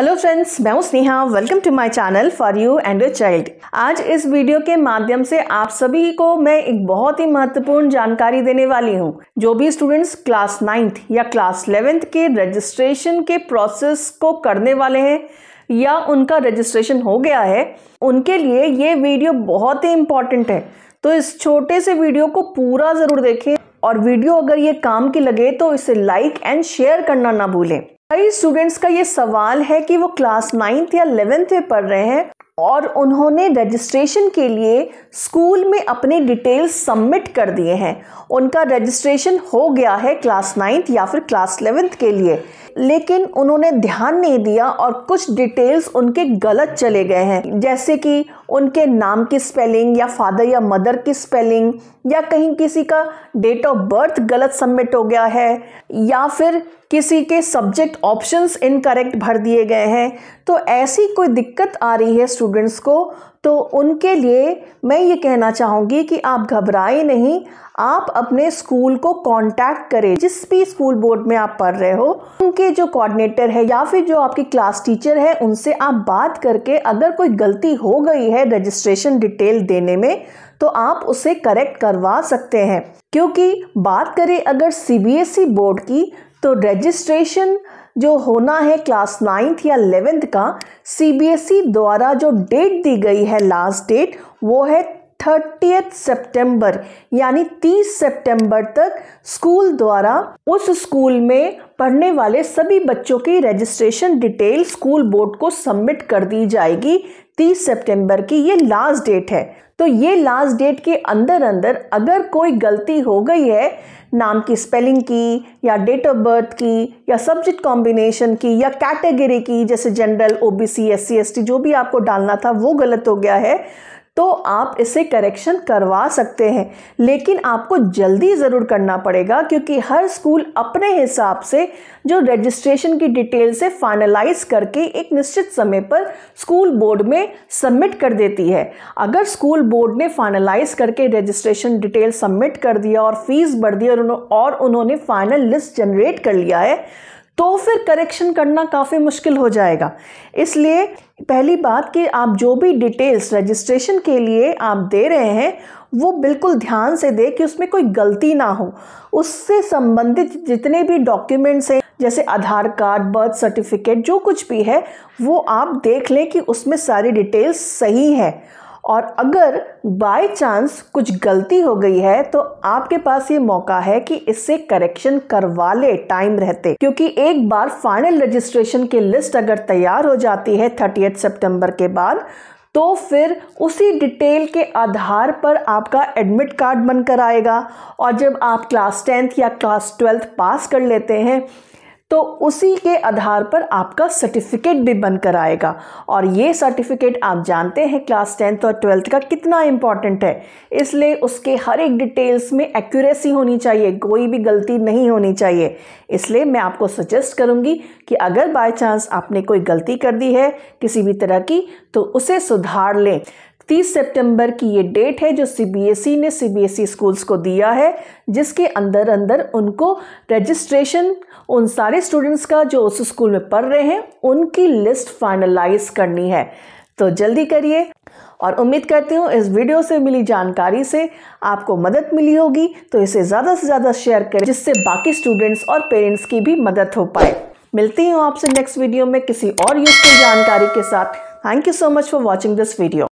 hello friends मैं हूं Sneha welcome to my channel for you and your child आज इस वीडियो के माध्यम से आप सभी को मैं एक बहुत ही महत्वपूर्ण जानकारी देने वाली हूं जो भी स्टूडेंट्स क्लास नाइन्थ या क्लास इलेवेंथ के रजिस्ट्रेशन के प्रोसेस को करने वाले हैं या उनका रजिस्ट्रेशन हो गया है उनके लिए ये वीडियो बहुत ही इम्पॉर्टेंट है तो इस छोटे से वीडियो को पूरा ज़रूर देखें और वीडियो अगर ये काम की लगे तो इसे लाइक एंड शेयर करना ना भूलें कई स्टूडेंट्स का ये सवाल है कि वो क्लास नाइन्थ या इलेवेंथ में पढ़ रहे हैं और उन्होंने रजिस्ट्रेशन के लिए स्कूल में अपने डिटेल्स सबमिट कर दिए हैं उनका रजिस्ट्रेशन हो गया है क्लास नाइन्थ या फिर क्लास इलेवेंथ के लिए लेकिन उन्होंने ध्यान नहीं दिया और कुछ डिटेल्स उनके गलत चले गए हैं जैसे कि उनके नाम की स्पेलिंग या फादर या मदर की स्पेलिंग या कहीं किसी का डेट ऑफ बर्थ गलत सबमिट हो गया है या फिर किसी के सब्जेक्ट ऑप्शंस इनकरेक्ट भर दिए गए हैं तो ऐसी कोई दिक्कत आ रही है स्टूडेंट्स को तो उनके लिए मैं ये कहना चाहूँगी कि आप घबराए नहीं आप अपने स्कूल को कांटेक्ट करें जिस भी स्कूल बोर्ड में आप पढ़ रहे हो उनके जो कोऑर्डिनेटर है या फिर जो आपकी क्लास टीचर है उनसे आप बात करके अगर कोई गलती हो गई है रजिस्ट्रेशन डिटेल देने में तो आप उसे करेक्ट करवा सकते हैं क्योंकि बात करें अगर सी बोर्ड e की तो रजिस्ट्रेशन जो होना है क्लास नाइन्थ या एलेवेंथ का सीबीएसई e द्वारा जो डेट दी गई है लास्ट डेट वो है थर्टीथ सितंबर यानी 30 सितंबर तक स्कूल द्वारा उस स्कूल में पढ़ने वाले सभी बच्चों की रजिस्ट्रेशन डिटेल स्कूल बोर्ड को सबमिट कर दी जाएगी 30 सितंबर की ये लास्ट डेट है तो ये लास्ट डेट के अंदर अंदर अगर कोई गलती हो गई है नाम की स्पेलिंग की या डेट ऑफ बर्थ की या सब्जेक्ट कॉम्बिनेशन की या कैटेगरी की जैसे जनरल ओबीसी एससी एसटी जो भी आपको डालना था वो गलत हो गया है तो आप इसे करेक्शन करवा सकते हैं लेकिन आपको जल्दी ज़रूर करना पड़ेगा क्योंकि हर स्कूल अपने हिसाब से जो रजिस्ट्रेशन की डिटेल से फाइनलाइज करके एक निश्चित समय पर स्कूल बोर्ड में सबमिट कर देती है अगर स्कूल बोर्ड ने फाइनलाइज करके रजिस्ट्रेशन डिटेल सबमिट कर दिया और फीस बढ़ दी और, और उन्होंने फाइनल लिस्ट जनरेट कर लिया है तो फिर करेक्शन करना काफ़ी मुश्किल हो जाएगा इसलिए पहली बात कि आप जो भी डिटेल्स रजिस्ट्रेशन के लिए आप दे रहे हैं वो बिल्कुल ध्यान से दे कि उसमें कोई गलती ना हो उससे संबंधित जितने भी डॉक्यूमेंट्स हैं जैसे आधार कार्ड बर्थ सर्टिफिकेट जो कुछ भी है वो आप देख लें कि उसमें सारी डिटेल्स सही है और अगर बाय चांस कुछ गलती हो गई है तो आपके पास ये मौका है कि इससे करेक्शन करवा ले टाइम रहते क्योंकि एक बार फाइनल रजिस्ट्रेशन की लिस्ट अगर तैयार हो जाती है थर्टी सितंबर के बाद तो फिर उसी डिटेल के आधार पर आपका एडमिट कार्ड बनकर आएगा और जब आप क्लास टेंथ या क्लास ट्वेल्थ पास कर लेते हैं तो उसी के आधार पर आपका सर्टिफिकेट भी बनकर आएगा और ये सर्टिफिकेट आप जानते हैं क्लास टेंथ और ट्वेल्थ का कितना इम्पॉर्टेंट है इसलिए उसके हर एक डिटेल्स में एक्यूरेसी होनी चाहिए कोई भी गलती नहीं होनी चाहिए इसलिए मैं आपको सजेस्ट करूँगी कि अगर बाय चांस आपने कोई गलती कर दी है किसी भी तरह की तो उसे सुधार लें तीस सितंबर की ये डेट है जो सीबीएसई e ने सीबीएसई e स्कूल्स को दिया है जिसके अंदर अंदर उनको रजिस्ट्रेशन उन सारे स्टूडेंट्स का जो उस स्कूल में पढ़ रहे हैं उनकी लिस्ट फाइनलाइज करनी है तो जल्दी करिए और उम्मीद करती हूँ इस वीडियो से मिली जानकारी से आपको मदद मिली होगी तो इसे ज़्यादा से ज़्यादा शेयर करें जिससे बाकी स्टूडेंट्स और पेरेंट्स की भी मदद हो पाए मिलती हूँ आपसे नेक्स्ट वीडियो में किसी और यूजफुल जानकारी के साथ thank you so much for watching this video